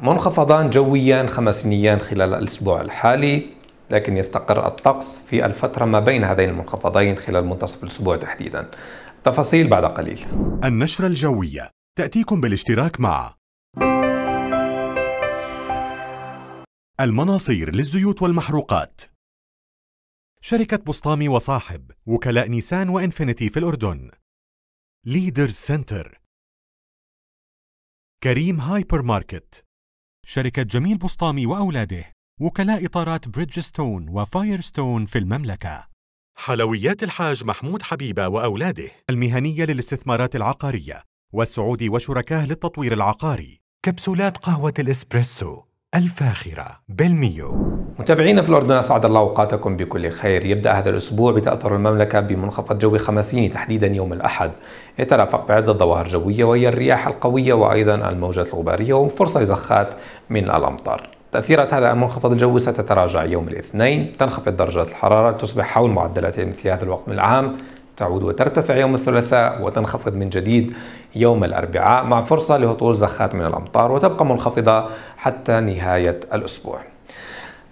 منخفضان جويا خمسينيا خلال الأسبوع الحالي لكن يستقر الطقس في الفترة ما بين هذين المنخفضين خلال منتصف الأسبوع تحديدا تفاصيل بعد قليل النشرة الجوية تأتيكم بالاشتراك مع المناصير للزيوت والمحروقات شركة بسطامي وصاحب وكلاء نيسان وإنفينيتي في الأردن ليدرز سنتر كريم هايبر ماركت شركة جميل بسطامي وأولاده وكلاء إطارات بريدجستون وفايرستون في المملكة حلويات الحاج محمود حبيبة وأولاده المهنية للاستثمارات العقارية والسعودي وشركاه للتطوير العقاري كبسولات قهوة الإسبريسو الفاخرة بالميو متابعينا في الأردن أسعد الله أوقاتكم بكل خير يبدأ هذا الأسبوع بتأثر المملكة بمنخفض جوي خماسيني تحديدا يوم الأحد يترافق بعدة ظواهر جوية وهي الرياح القوية وأيضا الموجات الغبارية وفرصة لزخات من الأمطار تأثيرات هذا المنخفض الجوي ستتراجع يوم الاثنين تنخفض درجات الحرارة تصبح حول معدلاتها مثل هذا الوقت من العام تعود وترتفع يوم الثلاثاء وتنخفض من جديد يوم الأربعاء مع فرصة لهطول زخات من الأمطار وتبقى منخفضة حتى نهاية الأسبوع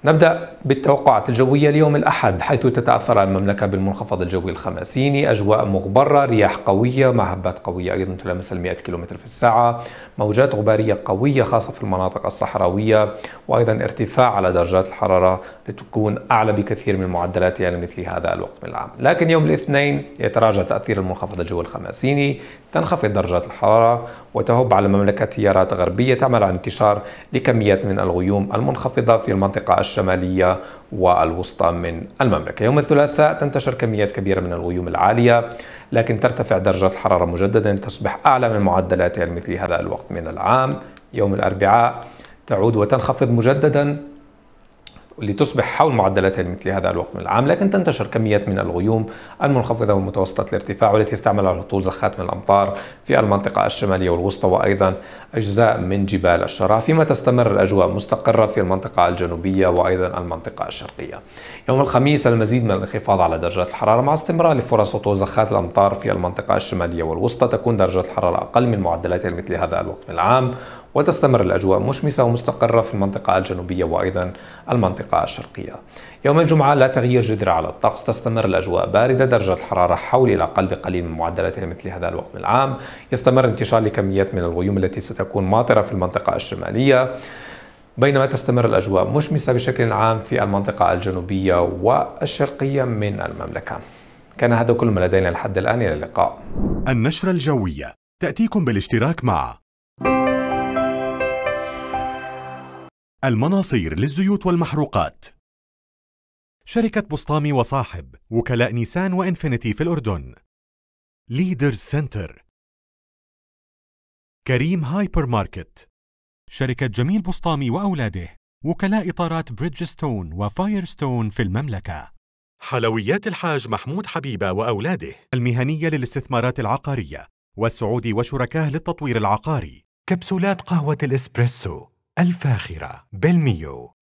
نبدأ بالتوقعات الجوية اليوم الأحد حيث تتأثر المملكة بالمنخفض الجوي الخمسيني أجواء مغبرة رياح قوية مع هبات قوية أيضا تلامس المئة كيلومتر في الساعة موجات غبارية قوية خاصة في المناطق الصحراوية وأيضا ارتفاع على درجات الحرارة لتكون أعلى بكثير من معدلاتها لمثل يعني هذا الوقت من العام لكن يوم الاثنين يتراجع تأثير المنخفض الجوي الخمسيني تنخفض درجات الحرارة وتهب على المملكة تيارات غربية تعمل على انتشار لكميات من الغيوم المنخفضة في المنطقة الشرقية الشمالية والوسطى من المملكة يوم الثلاثاء تنتشر كميات كبيرة من الغيوم العالية لكن ترتفع درجات الحرارة مجددا لتصبح أعلى من معدلاتها لمثل هذا الوقت من العام يوم الأربعاء تعود وتنخفض مجددا لتصبح حول معدلاتها مثل هذا الوقت من العام لكن تنتشر كميات من الغيوم المنخفضة والمتوسطة الارتفاع والتي يستعملها الهطول زخات من الأمطار في المنطقة الشمالية والوسطى وأيضا أجزاء من جبال الشرع فيما تستمر الأجواء مستقرة في المنطقة الجنوبية وأيضا المنطقة الشرقية يوم الخميس المزيد من الانخفاض على درجات الحرارة مع استمرار لفرص هطول زخات الأمطار في المنطقة الشمالية والوسطى تكون درجات الحرارة أقل من معدلاتها مثل هذا الوقت من العام وتستمر الأجواء مشمسة ومستقرة في المنطقة الجنوبية وأيضا المنطقة الشرقية يوم الجمعة لا تغيير جذري على الطقس تستمر الأجواء باردة درجة الحرارة حول إلى أقل بقليل من معدلاتها مثل هذا الوقت من العام يستمر انتشار لكميات من الغيوم التي ستكون ماطرة في المنطقة الشمالية بينما تستمر الأجواء مشمسة بشكل عام في المنطقة الجنوبية والشرقية من المملكة كان هذا كل ما لدينا لحد الآن إلى اللقاء النشرة الجوية تأتيكم بالاشتراك مع المناصير للزيوت والمحروقات شركة بسطامي وصاحب وكلاء نيسان وإنفينيتي في الأردن ليدرز سنتر كريم هايبر ماركت شركة جميل بسطامي وأولاده وكلاء إطارات بريدجستون وفايرستون في المملكة حلويات الحاج محمود حبيبة وأولاده المهنية للاستثمارات العقارية والسعودي وشركاه للتطوير العقاري كبسولات قهوة الإسبريسو الفاخرة بالميو